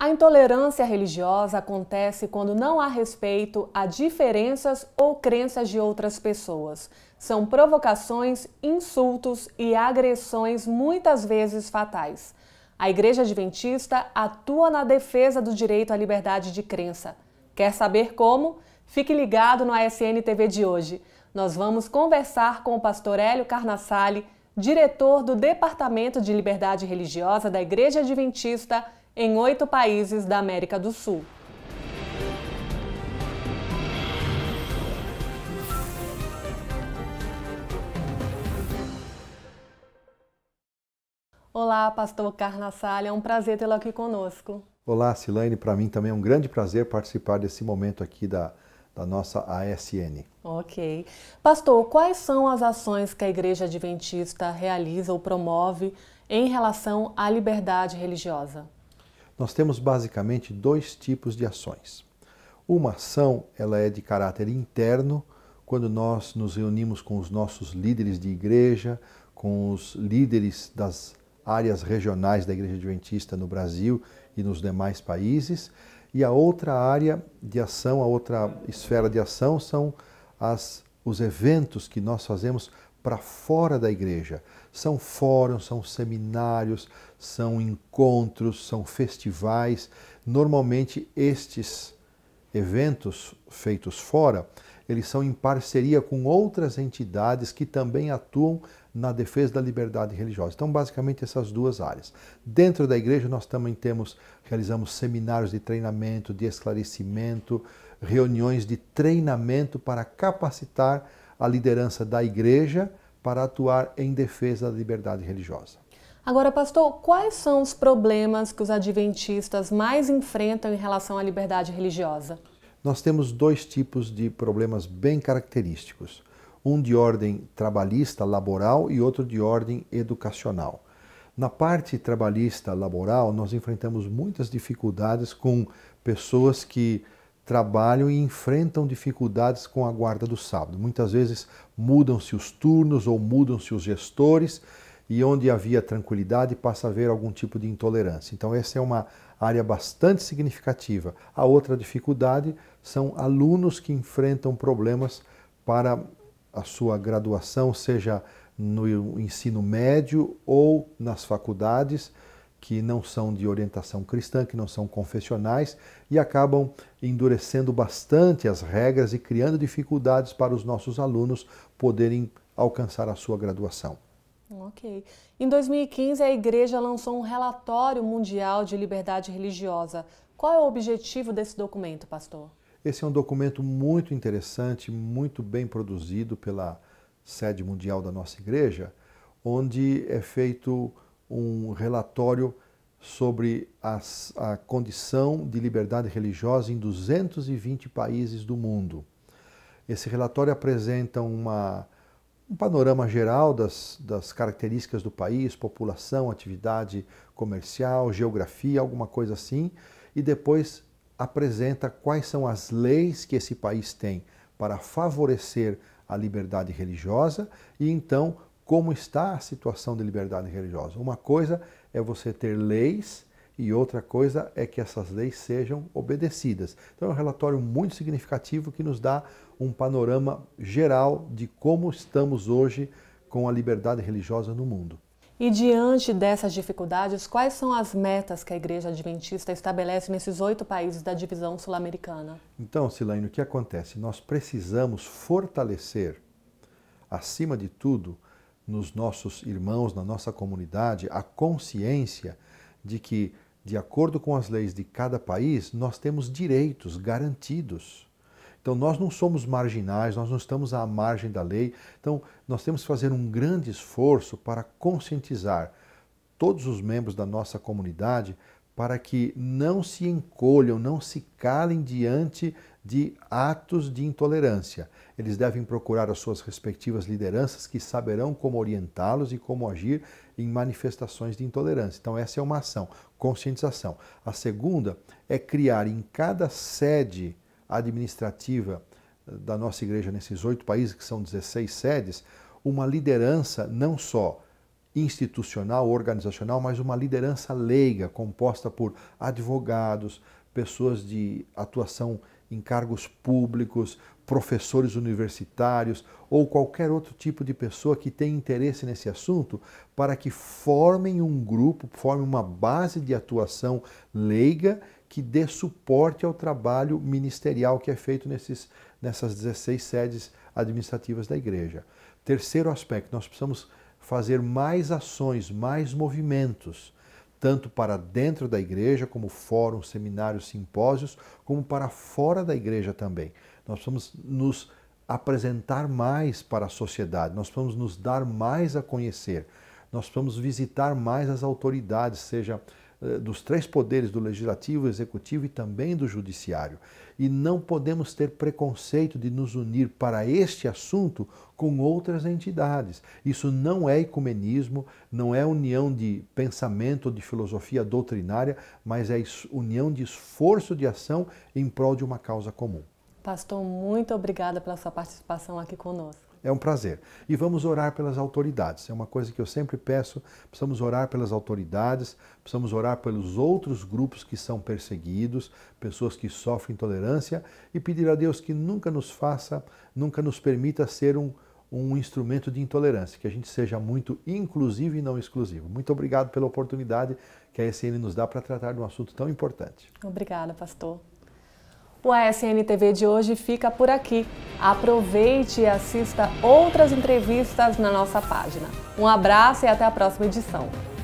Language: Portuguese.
A intolerância religiosa acontece quando não há respeito a diferenças ou crenças de outras pessoas. São provocações, insultos e agressões muitas vezes fatais. A Igreja Adventista atua na defesa do direito à liberdade de crença. Quer saber como? Fique ligado no ASN TV de hoje. Nós vamos conversar com o pastor Hélio Carnassale, diretor do Departamento de Liberdade Religiosa da Igreja Adventista em oito países da América do Sul. Olá, pastor Carla Salha, é um prazer tê-lo aqui conosco. Olá, Silane, para mim também é um grande prazer participar desse momento aqui da, da nossa ASN. Ok. Pastor, quais são as ações que a Igreja Adventista realiza ou promove em relação à liberdade religiosa? nós temos basicamente dois tipos de ações. Uma ação, ela é de caráter interno, quando nós nos reunimos com os nossos líderes de igreja, com os líderes das áreas regionais da Igreja Adventista no Brasil e nos demais países. E a outra área de ação, a outra esfera de ação são as, os eventos que nós fazemos para fora da igreja. São fóruns, são seminários, são encontros, são festivais. Normalmente estes eventos feitos fora, eles são em parceria com outras entidades que também atuam na defesa da liberdade religiosa. Então, basicamente essas duas áreas. Dentro da igreja nós também temos realizamos seminários de treinamento, de esclarecimento, reuniões de treinamento para capacitar a liderança da igreja para atuar em defesa da liberdade religiosa. Agora, pastor, quais são os problemas que os adventistas mais enfrentam em relação à liberdade religiosa? Nós temos dois tipos de problemas bem característicos: um de ordem trabalhista, laboral, e outro de ordem educacional. Na parte trabalhista, laboral, nós enfrentamos muitas dificuldades com pessoas que trabalham e enfrentam dificuldades com a guarda do sábado. Muitas vezes mudam-se os turnos ou mudam-se os gestores e onde havia tranquilidade passa a haver algum tipo de intolerância. Então, essa é uma área bastante significativa. A outra dificuldade são alunos que enfrentam problemas para a sua graduação, seja no ensino médio ou nas faculdades que não são de orientação cristã, que não são confessionais e acabam endurecendo bastante as regras e criando dificuldades para os nossos alunos poderem alcançar a sua graduação. Ok. Em 2015, a Igreja lançou um relatório mundial de liberdade religiosa. Qual é o objetivo desse documento, pastor? Esse é um documento muito interessante, muito bem produzido pela sede mundial da nossa igreja, onde é feito um relatório sobre as, a condição de liberdade religiosa em 220 países do mundo. Esse relatório apresenta uma, um panorama geral das, das características do país, população, atividade comercial, geografia, alguma coisa assim, e depois apresenta quais são as leis que esse país tem para favorecer a liberdade religiosa e então como está a situação de liberdade religiosa. Uma coisa é você ter leis e outra coisa é que essas leis sejam obedecidas. Então é um relatório muito significativo que nos dá um panorama geral de como estamos hoje com a liberdade religiosa no mundo. E diante dessas dificuldades, quais são as metas que a Igreja Adventista estabelece nesses oito países da divisão sul-americana? Então, Silane, o que acontece? Nós precisamos fortalecer, acima de tudo, nos nossos irmãos, na nossa comunidade, a consciência de que, de acordo com as leis de cada país, nós temos direitos garantidos. Então, nós não somos marginais, nós não estamos à margem da lei. Então, nós temos que fazer um grande esforço para conscientizar todos os membros da nossa comunidade para que não se encolham, não se calem diante de atos de intolerância. Eles devem procurar as suas respectivas lideranças que saberão como orientá-los e como agir em manifestações de intolerância. Então, essa é uma ação, conscientização. A segunda é criar em cada sede administrativa eh, da nossa igreja nesses oito países, que são 16 sedes, uma liderança não só institucional, organizacional, mas uma liderança leiga, composta por advogados, pessoas de atuação em cargos públicos, professores universitários ou qualquer outro tipo de pessoa que tenha interesse nesse assunto, para que formem um grupo, formem uma base de atuação leiga que dê suporte ao trabalho ministerial que é feito nesses, nessas 16 sedes administrativas da igreja. Terceiro aspecto, nós precisamos fazer mais ações, mais movimentos, tanto para dentro da igreja, como fóruns, seminários, simpósios, como para fora da igreja também. Nós vamos nos apresentar mais para a sociedade, nós vamos nos dar mais a conhecer, nós vamos visitar mais as autoridades, seja eh, dos três poderes, do legislativo, executivo e também do judiciário. E não podemos ter preconceito de nos unir para este assunto com outras entidades. Isso não é ecumenismo, não é união de pensamento ou de filosofia doutrinária, mas é união de esforço de ação em prol de uma causa comum. Pastor, muito obrigada pela sua participação aqui conosco. É um prazer. E vamos orar pelas autoridades. É uma coisa que eu sempre peço. Precisamos orar pelas autoridades, precisamos orar pelos outros grupos que são perseguidos, pessoas que sofrem intolerância e pedir a Deus que nunca nos faça, nunca nos permita ser um, um instrumento de intolerância, que a gente seja muito inclusivo e não exclusivo. Muito obrigado pela oportunidade que a ECN nos dá para tratar de um assunto tão importante. Obrigada, pastor. O ASN TV de hoje fica por aqui. Aproveite e assista outras entrevistas na nossa página. Um abraço e até a próxima edição.